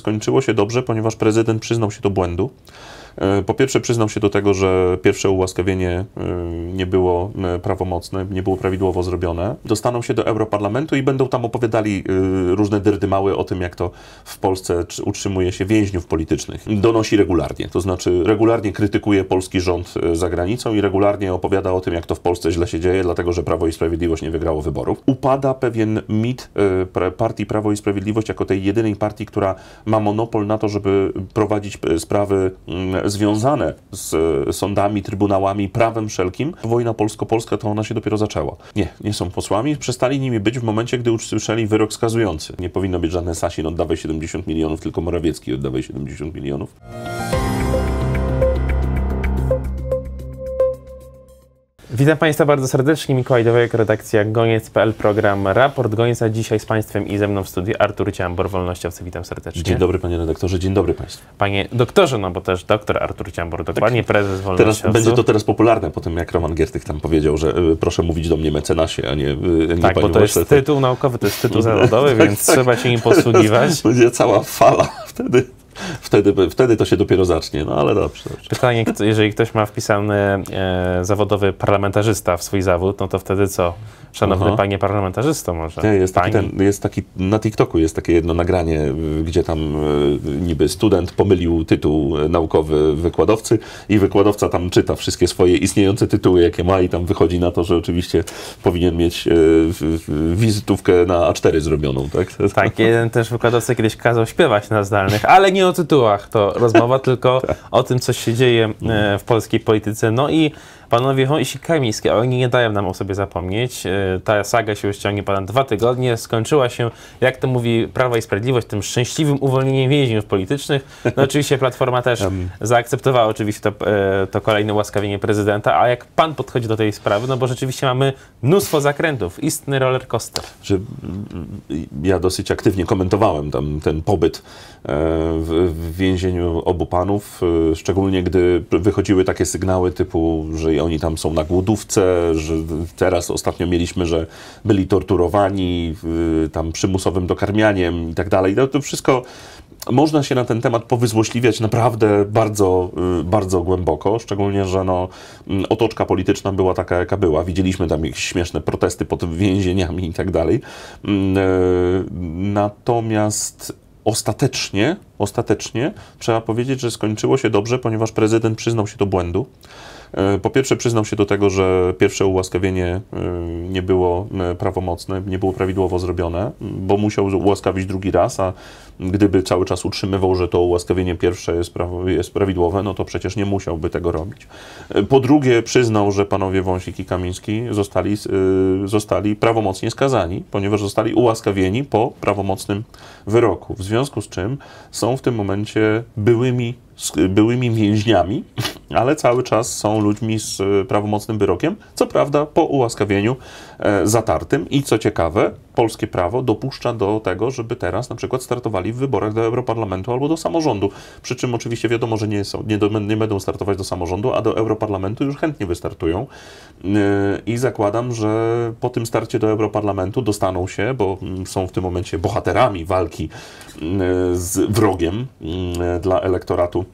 skończyło się dobrze, ponieważ prezydent przyznał się do błędu. E, po pierwsze przyznał się do tego, że pierwsze ułaskawienie e, nie było e, prawomocne, nie było prawidłowo zrobione. Dostaną się do Europarlamentu i będą tam opowiadali różne dyrdymały o tym, jak to w Polsce utrzymuje się więźniów politycznych. Donosi regularnie, to znaczy regularnie krytykuje polski rząd za granicą i regularnie opowiada o tym, jak to w Polsce źle się dzieje, dlatego że Prawo i Sprawiedliwość nie wygrało wyborów. Upada pewien mit partii Prawo i Sprawiedliwość jako tej jedynej partii, która ma monopol na to, żeby prowadzić sprawy mm, związane z e, sądami, trybunałami, prawem wszelkim, wojna polsko-polska to ona się dopiero zaczęła. Nie, nie są posłami, przestali nimi być w momencie, gdy usłyszeli wyrok skazujący. Nie powinno być żadne Sasin, oddawaj 70 milionów, tylko Morawiecki oddawaj 70 milionów. Witam Państwa bardzo serdecznie, Mikołaj Dowiek, redakcja Goniec.pl, program Raport Gońca. Dzisiaj z Państwem i ze mną w studiu Artur Ciambor, wolnościowcy, witam serdecznie. Dzień dobry Panie redaktorze, dzień dobry Państwu. Panie doktorze, no bo też doktor Artur Ciambor, dokładnie tak. prezes wolnościowców. Teraz, będzie to teraz popularne po tym, jak Roman Giertych tam powiedział, że y, proszę mówić do mnie mecenasie, a nie, y, nie Tak, bo to jest tytuł naukowy, to jest tytuł zawodowy, tak, więc tak. trzeba się nim posługiwać. Będzie cała fala wtedy Wtedy, wtedy to się dopiero zacznie, no ale dobrze. dobrze. Pytanie, jeżeli ktoś ma wpisany e, zawodowy parlamentarzysta w swój zawód, no to wtedy co? Szanowny Aha. panie parlamentarzysto może. Nie, jest, Taki ten, jest taki, na TikToku jest takie jedno nagranie, gdzie tam e, niby student pomylił tytuł e, naukowy wykładowcy i wykładowca tam czyta wszystkie swoje istniejące tytuły, jakie ma i tam wychodzi na to, że oczywiście powinien mieć e, wizytówkę na A4 zrobioną, tak? Tak, jeden też wykładowca kiedyś kazał śpiewać na zdalnych, ale nie nie o tytułach to rozmowa, tylko o tym, co się dzieje e, w polskiej polityce. No i Panowie Hon i Sikarmińskie, oni nie dają nam o sobie zapomnieć. E, ta saga się już ciągnie ponad dwa tygodnie. Skończyła się, jak to mówi Prawa i Sprawiedliwość, tym szczęśliwym uwolnieniem więźniów politycznych. No oczywiście Platforma też zaakceptowała oczywiście to, e, to kolejne łaskawienie prezydenta, a jak pan podchodzi do tej sprawy, no bo rzeczywiście mamy mnóstwo zakrętów, istny roller coaster. Że ja dosyć aktywnie komentowałem tam ten pobyt e, w więzieniu obu panów, szczególnie gdy wychodziły takie sygnały typu, że oni tam są na głodówce, że teraz ostatnio mieliśmy, że byli torturowani y, tam przymusowym dokarmianiem i tak dalej. No to wszystko można się na ten temat powyzłośliwiać naprawdę bardzo, y, bardzo głęboko, szczególnie, że no, mm, otoczka polityczna była taka, jaka była. Widzieliśmy tam jakieś śmieszne protesty pod więzieniami i tak dalej. Mm, y, natomiast ostatecznie, ostatecznie trzeba powiedzieć, że skończyło się dobrze, ponieważ prezydent przyznał się do błędu. E, po pierwsze przyznał się do tego, że pierwsze ułaskawienie e, nie było e, prawomocne, nie było prawidłowo zrobione, bo musiał ułaskawić drugi raz, a gdyby cały czas utrzymywał, że to ułaskawienie pierwsze jest, pra- jest prawidłowe, no to przecież nie musiałby tego robić. Po drugie przyznał, że panowie Wąsik i Kamiński zostali, zostali prawomocnie skazani, ponieważ zostali ułaskawieni po prawomocnym wyroku, w związku z czym są w tym momencie byłymi byłymi więźniami ale cały czas są ludźmi z e, prawomocnym wyrokiem, co prawda po ułaskawieniu e, zatartym. I co ciekawe, polskie prawo dopuszcza do tego, żeby teraz na przykład startowali w wyborach do Europarlamentu albo do samorządu. Przy czym oczywiście wiadomo, że nie, są, nie, do, nie będą startować do samorządu, a do Europarlamentu już chętnie wystartują. E, I zakładam, że po tym starcie do Europarlamentu dostaną się, bo mm, są w tym momencie bohaterami walki mm, z wrogiem mm, dla elektoratu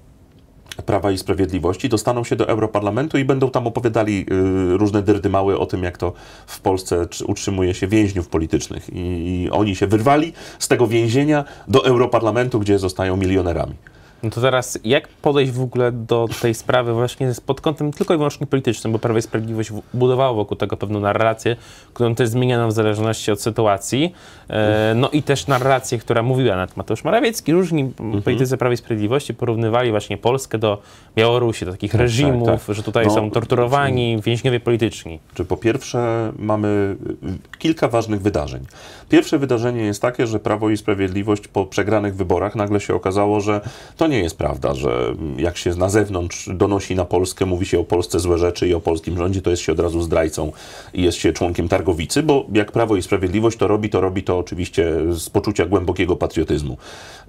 Prawa i Sprawiedliwości, dostaną się do Europarlamentu i będą tam opowiadali y, różne dyrdymały o tym, jak to w Polsce utrzymuje się więźniów politycznych. I, I, oni się wyrwali z tego więzienia do Europarlamentu, gdzie zostają milionerami. No to teraz jak podejść w ogóle do tej sprawy właśnie pod kątem tylko i wyłącznie politycznym, bo Prawo i Sprawiedliwość budowało wokół tego pewną narrację, którą też zmieniano w zależności od sytuacji. E, no i też narrację, która mówiła na temat Mateusz Morawiecki. Różni mhm. politycy Prawo i Sprawiedliwości porównywali właśnie Polskę do Białorusi, do takich tak, reżimów, tak, tak. że tutaj no, są torturowani więźniowie polityczni. Czy po pierwsze mamy y, kilka ważnych wydarzeń. Pierwsze wydarzenie jest takie, że Prawo i Sprawiedliwość po przegranych wyborach nagle się okazało, że to nie nie jest prawda, że jak się na zewnątrz donosi na Polskę, mówi się o Polsce złe rzeczy i o polskim rządzie, to jest się od razu zdrajcą i jest się członkiem targowicy, bo jak Prawo i Sprawiedliwość to robi, to robi to oczywiście z poczucia głębokiego patriotyzmu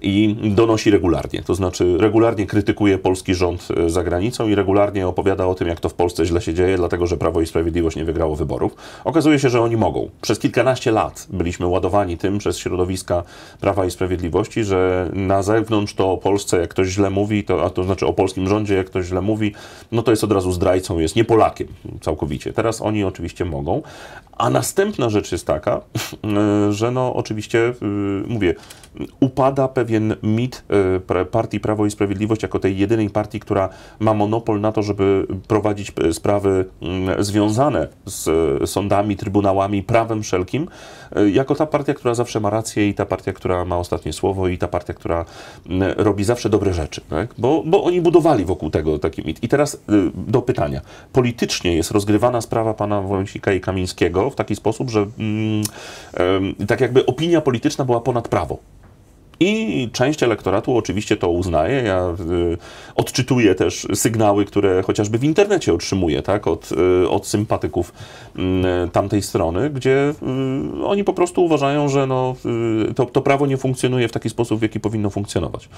i donosi regularnie. To znaczy regularnie krytykuje polski rząd e, za granicą i regularnie opowiada o tym, jak to w Polsce źle się dzieje, dlatego że Prawo i Sprawiedliwość nie wygrało wyborów. Okazuje się, że oni mogą. Przez kilkanaście lat byliśmy ładowani tym przez środowiska Prawa i Sprawiedliwości, że na zewnątrz to o Polsce, jak ktoś źle mówi, to, a to znaczy o polskim rządzie, jak ktoś źle mówi, no to jest od razu zdrajcą, jest nie Polakiem całkowicie. Teraz oni oczywiście mogą. A następna rzecz jest taka, że no oczywiście, y, mówię, upada pewien mit y, partii Prawo i Sprawiedliwość jako tej jedynej partii, która ma monopol na to, żeby prowadzić y, sprawy mm, związane z sądami, trybunałami, prawem wszelkim. Y, jako ta partia, która zawsze ma rację i ta partia, która ma ostatnie słowo i ta partia, która mm, robi zawsze dobre rzeczy, tak? bo, bo oni budowali wokół tego taki mit. I teraz y, do pytania. Politycznie jest rozgrywana sprawa pana Wąsika i Kamińskiego w taki sposób, że mm, tak jakby opinia polityczna była ponad prawo. I część elektoratu oczywiście to uznaje. Ja y, odczytuję też sygnały, które chociażby w internecie otrzymuję tak, od, y, od sympatyków mm, tamtej strony, gdzie y, oni po prostu uważają, że no, to, to prawo nie funkcjonuje w taki sposób, w jaki powinno funkcjonować.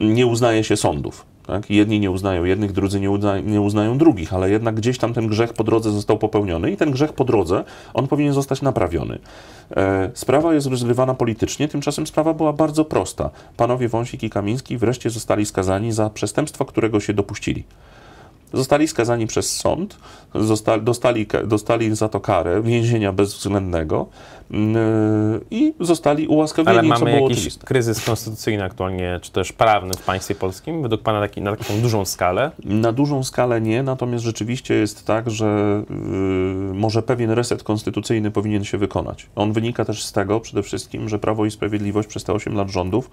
Nie uznaje się sądów. Tak? Jedni nie uznają jednych, drudzy nie, uznają, nie uznają drugich, ale jednak gdzieś tam ten grzech po drodze został popełniony i ten grzech po drodze, on powinien zostać naprawiony. E, sprawa jest rozgrywana politycznie, tymczasem sprawa była bardzo prosta. Panowie Wąsik i Kamiński wreszcie zostali skazani za przestępstwo, którego się dopuścili. Zostali skazani przez sąd, zostali, dostali, dostali za to karę więzienia bezwzględnego yy, i zostali ułaskawieni, Ale mamy jakiś oczywiste. kryzys konstytucyjny aktualnie, czy też prawny w państwie polskim, według Pana taki, na taką dużą skalę? Na dużą skalę nie, natomiast rzeczywiście jest tak, że yy, może pewien reset konstytucyjny powinien się wykonać. On wynika też z tego przede wszystkim, że Prawo i Sprawiedliwość przez te 8 lat rządów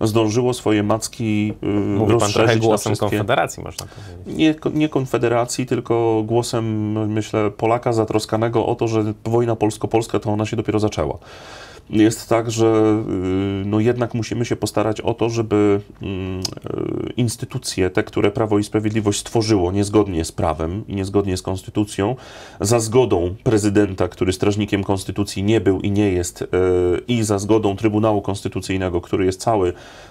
zdążyło swoje macki yy, Mówi rozszerzyć pan trochę głosem wszystkie... Konfederacji, można powiedzieć. Nie, nie Konfederacji, tylko głosem, myślę, Polaka zatroskanego o to, że wojna polsko-polska to ona się dopiero zaczęła jest tak, że y, no jednak musimy się postarać o to, żeby mm, y, instytucje, te, które Prawo i Sprawiedliwość stworzyło niezgodnie z prawem i niezgodnie z konstytucją, za zgodą prezydenta, który strażnikiem konstytucji nie był i nie jest, y, i za zgodą Trybunału Konstytucyjnego, który jest cały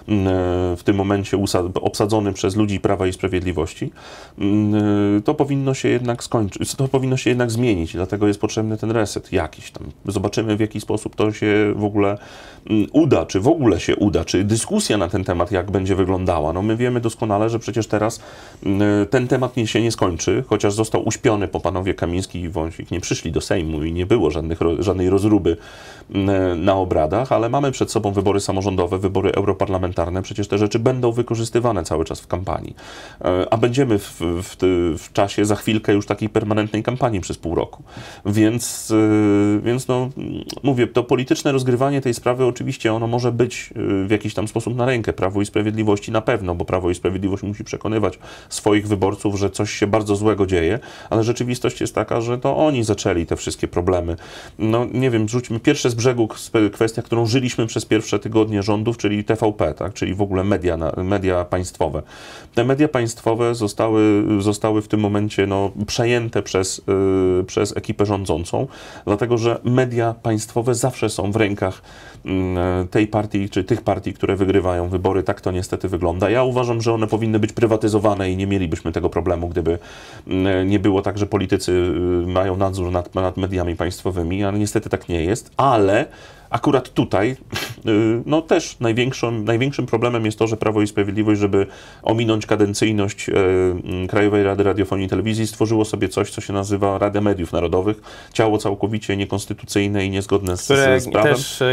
mm, w tym momencie obsadzony przez ludzi Prawa i Sprawiedliwości, mm, to powinno się jednak skończyć, to powinno się jednak zmienić, dlatego jest potrzebny ten reset jakiś tam. Zobaczymy, w jaki sposób to się w ogóle mm, uda, czy w ogóle się uda, czy dyskusja na ten temat, jak będzie wyglądała. No my wiemy doskonale, że przecież teraz mm, ten temat się nie skończy, chociaż został uśpiony, po panowie Kamiński i Wąsik nie przyszli do Sejmu i nie było żadnych, żadnej rozruby mm, na obradach, ale mamy przed sobą wybory samorządowe, wybory europarlamentarne, przecież te rzeczy będą wykorzystywane cały czas w kampanii. E, a będziemy w, w, w czasie, za chwilkę już takiej permanentnej kampanii przez pół roku. Więc, e, więc no, mówię, to polityczne rozgrywanie tej sprawy oczywiście ono może być y, w jakiś tam sposób na rękę Prawo i Sprawiedliwości na pewno, bo Prawo i Sprawiedliwość musi przekonywać swoich wyborców, że coś się bardzo złego dzieje, ale rzeczywistość jest taka, że to oni zaczęli te wszystkie problemy. No nie wiem, rzućmy pierwsze z brzegu kwestia, którą żyliśmy przez pierwsze tygodnie rządów, czyli TVP, tak? czyli w ogóle media, media państwowe. Te media państwowe zostały, zostały w tym momencie no, przejęte przez, yy, przez ekipę rządzącą, dlatego że media państwowe zawsze są w rękach mm, tej partii czy tych partii, które wygrywają wybory. Tak to niestety wygląda. Ja uważam, że one powinny być prywatyzowane i nie mielibyśmy tego problemu, gdyby mm, nie było tak, że politycy y, mają nadzór nad, nad mediami państwowymi, ale niestety tak nie jest. Ale Akurat tutaj y, no też największym, największym problemem jest to, że Prawo i Sprawiedliwość, żeby ominąć kadencyjność e, Krajowej Rady Radiofonii i Telewizji, stworzyło sobie coś, co się nazywa Rada Mediów Narodowych. Ciało całkowicie niekonstytucyjne i niezgodne z, które z prawem. Też, e,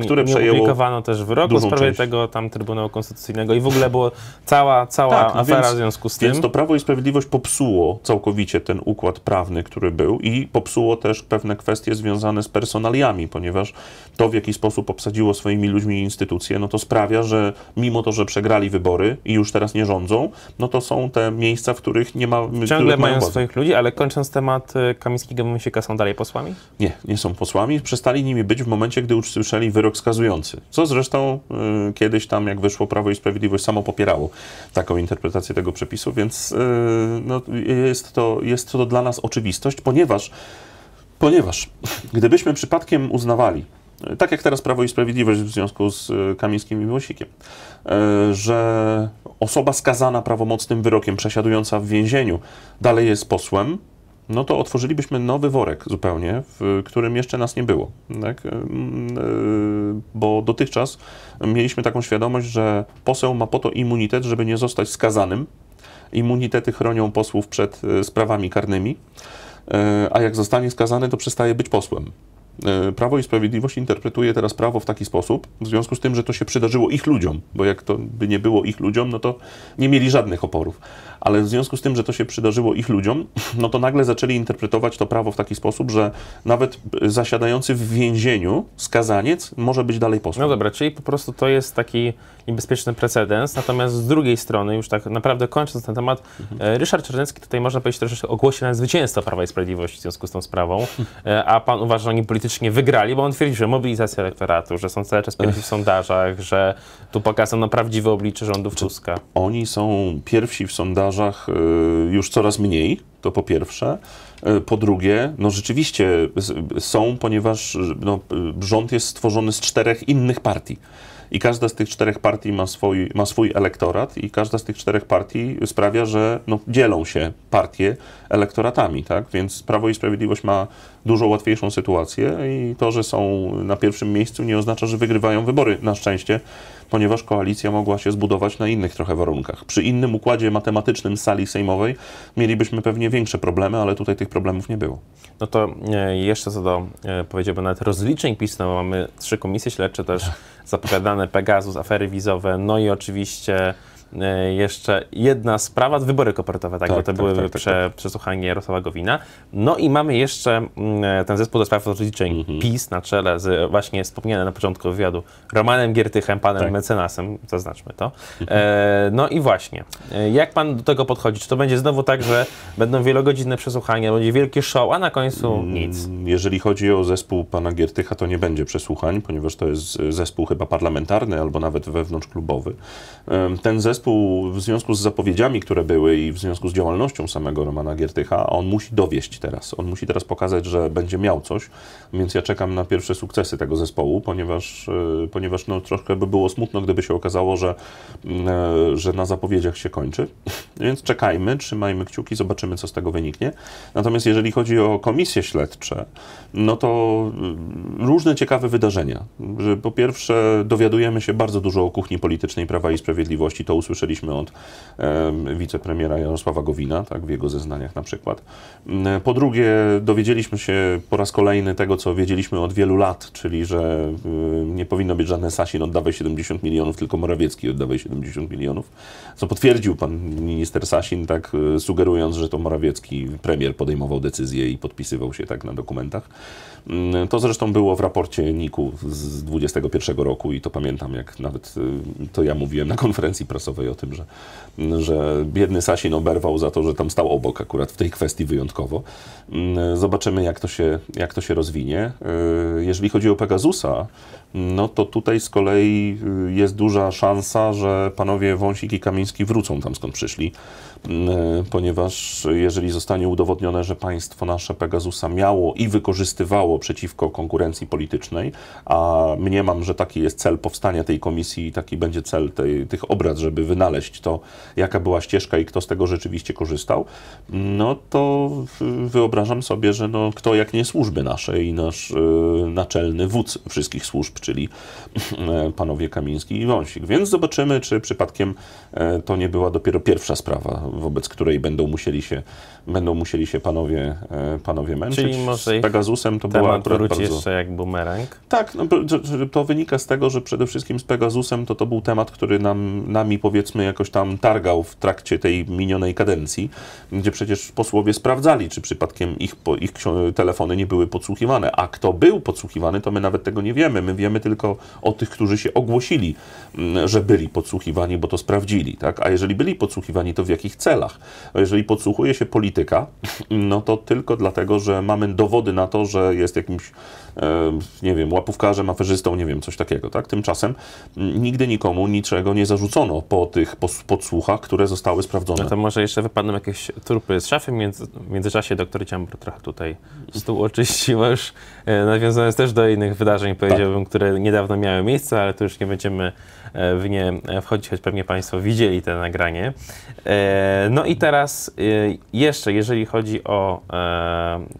e, które nie przejęło publikowano też wyroku w sprawie część. tego tam Trybunału Konstytucyjnego i w ogóle była cała, cała tak, no afera więc, w związku z tym. Więc to Prawo i Sprawiedliwość popsuło całkowicie ten układ prawny, który był i popsuło też pewne kwestie związane z personaliami, ponieważ to to, w jaki sposób obsadziło swoimi ludźmi instytucje, no to sprawia, że mimo to, że przegrali wybory i już teraz nie rządzą, no to są te miejsca, w których nie ma... Ciągle mają władzy. swoich ludzi, ale kończąc temat y, Kamińskiego, Gawęsika są dalej posłami? Nie, nie są posłami. Przestali nimi być w momencie, gdy usłyszeli wyrok skazujący, co zresztą y, kiedyś tam, jak wyszło Prawo i Sprawiedliwość, samo popierało taką interpretację tego przepisu, więc y, no, jest, to, jest to dla nas oczywistość, ponieważ ponieważ gdybyśmy przypadkiem uznawali, tak jak teraz Prawo i Sprawiedliwość w związku z e, Kamińskim i Miłosikiem, e, że osoba skazana prawomocnym wyrokiem, przesiadująca w więzieniu, dalej jest posłem, no to otworzylibyśmy nowy worek zupełnie, w którym jeszcze nas nie było. Tak? E, bo dotychczas mieliśmy taką świadomość, że poseł ma po to immunitet, żeby nie zostać skazanym. Immunitety chronią posłów przed sprawami karnymi, a jak zostanie skazany, to przestaje być posłem. E, prawo i Sprawiedliwość interpretuje teraz prawo w taki sposób, w związku z tym, że to się przydarzyło ich ludziom, bo jak to by nie było ich ludziom, no to nie mieli żadnych oporów. Ale w związku z tym, że to się przydarzyło ich ludziom, no to nagle zaczęli interpretować to prawo w taki sposób, że nawet e, zasiadający w więzieniu skazaniec może być dalej posłem. No dobra, czyli po prostu to jest taki niebezpieczny precedens. Natomiast z drugiej strony, już tak naprawdę kończąc ten temat, mhm. E, Ryszard Czarnecki tutaj można powiedzieć troszeczkę ogłosił na zwycięstwo Prawa i Sprawiedliwości w związku z tą sprawą, a pan uważa, że oni politycy politycznie wygrali, bo on twierdzi, że mobilizacja elektoratu, że są cały czas pierwsi w sondażach, że tu pokazano prawdziwe oblicze rządów Czy Tuska. Oni są pierwsi w sondażach y, już coraz mniej, to po pierwsze. Y, po drugie, no rzeczywiście są, ponieważ y, no, rząd jest stworzony z czterech innych partii. I każda z tych czterech partii ma swój, ma swój elektorat i każda z tych czterech partii sprawia, że no, dzielą się partie elektoratami, tak? Więc Prawo i Sprawiedliwość ma dużo łatwiejszą sytuację i to, że są na pierwszym miejscu nie oznacza, że wygrywają wybory, na szczęście ponieważ koalicja mogła się zbudować na innych trochę warunkach. Przy innym układzie matematycznym sali sejmowej mielibyśmy pewnie większe problemy, ale tutaj tych problemów nie było. No to e, jeszcze co do, e, powiedziałbym, nawet rozliczeń PiS, no mamy trzy komisje śledcze też tak. zapowiadane, Pegasus, afery wizowe, no i oczywiście E, jeszcze jedna sprawa, wybory kopertowe, tak, tak bo to tak, były tak, tak prze, tak. przesłuchanie Jarosława Gowina. No i mamy jeszcze mm, e, ten zespół do spraw rozliczeń mhm. PiS na czele z właśnie wspomnianym na początku wywiadu Romanem Giertychem, panem tak. mecenasem, zaznaczmy to. Mhm. E, no i właśnie, e, jak pan do tego podchodzi? Czy to będzie znowu tak, że będą wielogodzinne przesłuchania, będzie wielkie show, a na końcu mm, nic? Jeżeli chodzi o zespół pana Giertycha, to nie będzie przesłuchań, ponieważ to jest zespół chyba parlamentarny albo nawet wewnątrzklubowy. Ten zespół zespół w związku z zapowiedziami, które były i w związku z działalnością samego Romana Giertycha, on musi dowieść teraz. On musi teraz pokazać, że będzie miał coś, więc ja czekam na pierwsze sukcesy tego zespołu, ponieważ, y, ponieważ no, troszkę by było smutno, gdyby się okazało, że, y, że na zapowiedziach się kończy. Więc czekajmy, trzymajmy kciuki, zobaczymy, co z tego wyniknie. Natomiast jeżeli chodzi o komisje śledcze, no to y, różne ciekawe wydarzenia. Po pierwsze, dowiadujemy się bardzo dużo o kuchni politycznej Prawa i Sprawiedliwości, to usłyszeliśmy słyszeliśmy od wicepremiera Jarosława Gowina, tak, w jego zeznaniach na przykład. Mm, po drugie, dowiedzieliśmy się po raz kolejny tego, co wiedzieliśmy od wielu lat, czyli że nie powinno być żadne Sasin oddawaj 70 milionów, tylko Morawiecki oddawaj 70 milionów, co potwierdził pan minister Sasin, tak e, sugerując, że to Morawiecki premier podejmował decyzję i podpisywał się tak na dokumentach. Mm, to zresztą było w raporcie NIK-u z 2021 roku i to pamiętam, jak nawet y, to ja mówiłem na konferencji prasowej o tym, że, że biedny Sasin oberwał za to, że tam stał obok akurat w tej kwestii wyjątkowo. Mm, zobaczymy, jak to się, jak to się rozwinie. Y, jeżeli chodzi o Pegasusa, no to tutaj z kolei y, jest duża szansa, że panowie Wąsik i Kamiński wrócą tam skąd przyszli, mm, ponieważ jeżeli zostanie udowodnione, że państwo nasze Pegasusa miało i wykorzystywało głosowało przeciwko konkurencji politycznej, a mniemam, że taki jest cel powstania tej komisji i taki będzie cel tej, tych obrad, żeby wynaleźć to, jaka była ścieżka i kto z tego rzeczywiście korzystał, no to wyobrażam sobie, że no, kto jak nie służby nasze i nasz y, naczelny wódz wszystkich służb, czyli panowie Kamiński i Wąsik. Więc zobaczymy, czy przypadkiem e, to nie była dopiero pierwsza sprawa, wobec której będą musieli się, będą musieli się panowie, e, panowie męczyć. Czyli może Z Pegasusem to była temat wróci jeszcze jak bumerang. Tak, no, to, to, wynika z tego, że przede wszystkim z Pegasusem to, to był temat, który nam, nami powiedzmy jakoś tam targał w trakcie tej minionej kadencji, gdzie przecież posłowie sprawdzali, czy przypadkiem ich, po, ich telefony nie były podsłuchiwane, a kto był podsłuchiwany, to my nawet tego nie wiemy. My wiemy tylko o tych, którzy się ogłosili, mm, że byli podsłuchiwani, bo to sprawdzili, tak? A jeżeli byli podsłuchiwani, to w jakich celach? Jeżeli podsłuchuje się polityka, no to tylko dlatego, że mamy dowody na to, że jest jest jakimś, nie wiem, łapówkarzem, aferzystą, nie wiem, coś takiego, tak? Tymczasem nigdy nikomu niczego nie zarzucono po tych podsłuchach, które zostały sprawdzone. No to może jeszcze wypadną jakieś trupy z szafy, w międzyczasie doktor Ciambr trochę tutaj stół oczyścił, już, e, nawiązując też do innych wydarzeń, powiedziałbym, tak. które niedawno miały miejsce, ale tu już nie będziemy e, w nie e, wchodzić, choć pewnie Państwo widzieli te nagranie. No i teraz jeszcze, jeżeli chodzi o,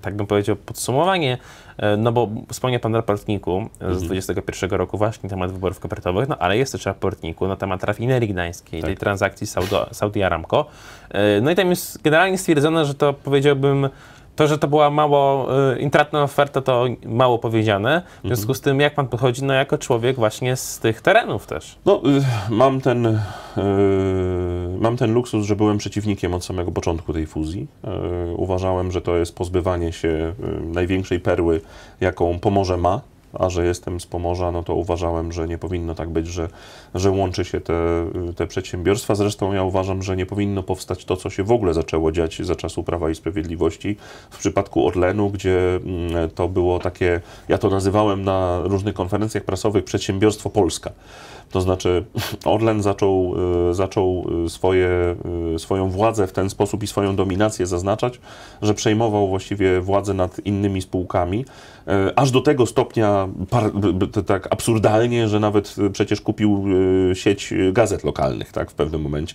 tak bym powiedział, podsumowanie, E, no bo wspomniał Pan raportniku z 2021 mhm. roku właśnie na temat wyborów kopertowych, no ale jest też raportniku na temat rafinerii gdańskiej, tak. tej transakcji Saudi, Saudi Aramco. E, no i tam jest generalnie stwierdzone, że to powiedziałbym to, że to była mało y, intratna oferta, to mało powiedziane. W mhm. związku z tym, jak pan podchodzi, no jako człowiek właśnie z tych terenów też. No, y, mam ten, y, mam ten luksus, że byłem przeciwnikiem od samego początku tej fuzji. Y, uważałem, że to jest pozbywanie się y, największej perły, jaką Pomorze ma a że jestem z Pomorza, no to uważałem, że nie powinno tak być, że, że łączy się te, te przedsiębiorstwa. Zresztą ja uważam, że nie powinno powstać to, co się w ogóle zaczęło dziać za czasu Prawa i Sprawiedliwości. W przypadku Orlenu, gdzie mm, to było takie, ja to nazywałem na różnych konferencjach prasowych przedsiębiorstwo Polska. To znaczy Orlen zaczął, y, zaczął y, swoje, y, swoją władzę w ten sposób i swoją dominację zaznaczać, że przejmował właściwie władzę nad innymi spółkami, aż do tego stopnia tak absurdalnie, że nawet przecież kupił sieć gazet lokalnych tak, w pewnym momencie.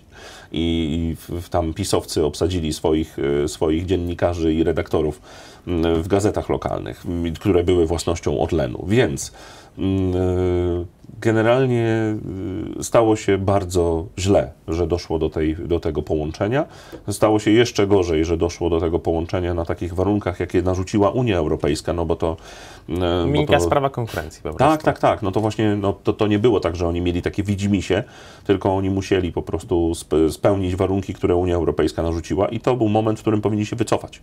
I, i tam pisowcy obsadzili swoich, swoich dziennikarzy i redaktorów mm, w gazetach lokalnych, które były własnością Orlenu. Więc yy, generalnie y, stało się bardzo źle, że doszło do, tej, do tego połączenia. Stało się jeszcze gorzej, że doszło do tego połączenia na takich warunkach, jakie narzuciła Unia Europejska, no bo to... Minka y, bo to... sprawa konkurencji po tak, prostu. Tak, tak, tak. No to właśnie no to, to nie było tak, że oni mieli takie widzimisię, tylko oni musieli po prostu spełnić warunki, które Unia Europejska narzuciła i to był moment, w którym powinni się wycofać.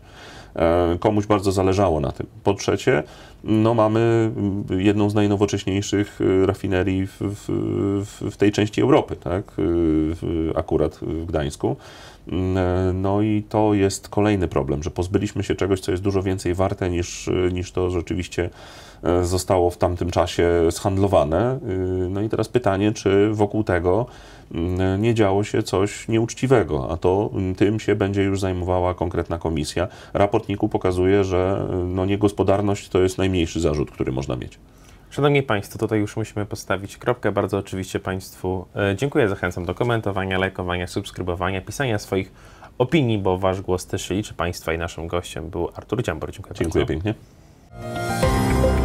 E, komuś bardzo zależało na tym. Po trzecie, no mamy mm, jedną z najnowocześniejszych y, rafinerii rafinerii w, w, w tej części Europy, tak? Y, akurat w Gdańsku. Mm, e, no i to jest kolejny problem, że pozbyliśmy się czegoś, co jest dużo więcej warte niż, niż to rzeczywiście e, zostało w tamtym czasie zhandlowane. Y, no i teraz pytanie, czy wokół tego mm, e, nie działo się coś nieuczciwego, a to mm, tym się będzie już zajmowała konkretna komisja. Raportniku pokazuje, że no niegospodarność to jest najmniejszy zarzut, który można mieć. Szanowni Państwo, tutaj już musimy postawić kropkę. Bardzo oczywiście Państwu e, dziękuję. Zachęcam do komentowania, lajkowania, subskrybowania, pisania swoich opinii, bo Wasz głos też się liczy. Państwa i naszym gościem był Artur Dziambor. Dziękuję, Dziękuję bardzo. pięknie.